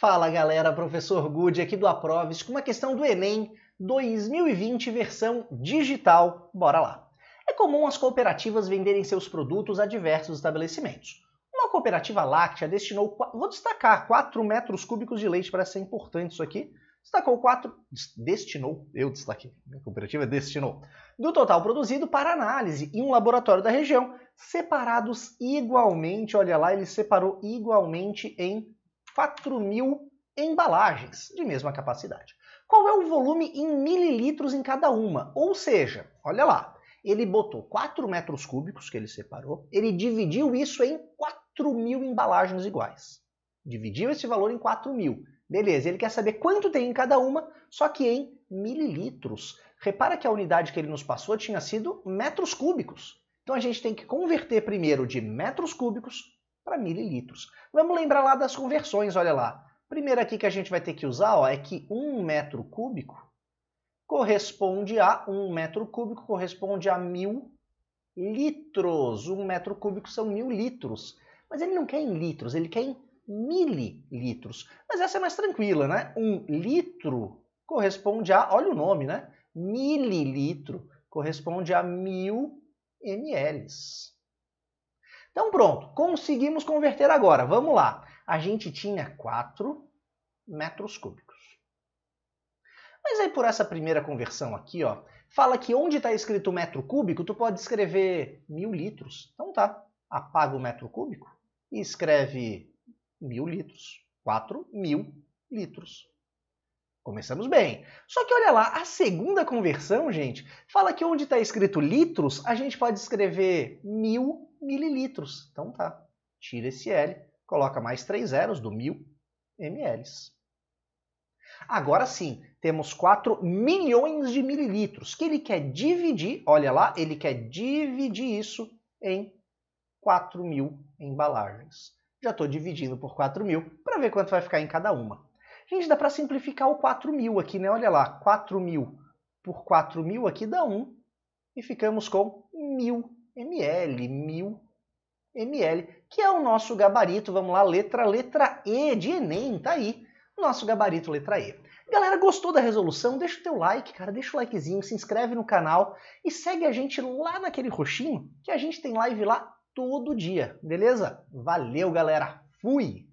Fala galera, professor Good aqui do Aproves com uma questão do Enem 2020 versão digital. Bora lá! É comum as cooperativas venderem seus produtos a diversos estabelecimentos. Uma cooperativa láctea destinou, vou destacar, 4 metros cúbicos de leite, parece ser importante isso aqui, destacou 4, destinou, eu destaquei, né, a cooperativa destinou, do total produzido para análise em um laboratório da região, separados igualmente, olha lá, ele separou igualmente em 4 mil embalagens de mesma capacidade. Qual é o volume em mililitros em cada uma? Ou seja, olha lá, ele botou 4 metros cúbicos que ele separou, ele dividiu isso em 4 mil embalagens iguais. Dividiu esse valor em 4 mil. Beleza, ele quer saber quanto tem em cada uma, só que em mililitros. Repara que a unidade que ele nos passou tinha sido metros cúbicos. Então a gente tem que converter primeiro de metros cúbicos para mililitros. Vamos lembrar lá das conversões, olha lá. Primeiro aqui que a gente vai ter que usar ó, é que 1 metro cúbico corresponde a 1 metro cúbico, corresponde a mil litros. 1 metro cúbico são mil litros. Mas ele não quer em litros, ele quer em mililitros. Mas essa é mais tranquila, né? Um litro corresponde a, olha o nome, né? Mililitro corresponde a mil ml. Então pronto, conseguimos converter agora. Vamos lá. A gente tinha 4 metros cúbicos. Mas aí por essa primeira conversão aqui, ó, fala que onde está escrito metro cúbico, tu pode escrever mil litros. Então tá, apaga o metro cúbico e escreve mil litros. 4 mil litros. Começamos bem. Só que olha lá, a segunda conversão, gente, fala que onde está escrito litros, a gente pode escrever mil mililitros. Então tá, tira esse L, coloca mais três zeros do mil ml. Agora sim, temos 4 milhões de mililitros, que ele quer dividir, olha lá, ele quer dividir isso em 4 mil embalagens. Já estou dividindo por 4 mil para ver quanto vai ficar em cada uma. Gente, dá para simplificar o 4 mil aqui, né? Olha lá, 4 mil por 4 mil aqui dá 1 e ficamos com mil ml, mil ml, que é o nosso gabarito, vamos lá, letra, letra E de Enem, tá aí, nosso gabarito, letra E. Galera, gostou da resolução? Deixa o teu like, cara, deixa o likezinho, se inscreve no canal e segue a gente lá naquele roxinho que a gente tem live lá todo dia, beleza? Valeu, galera! Fui!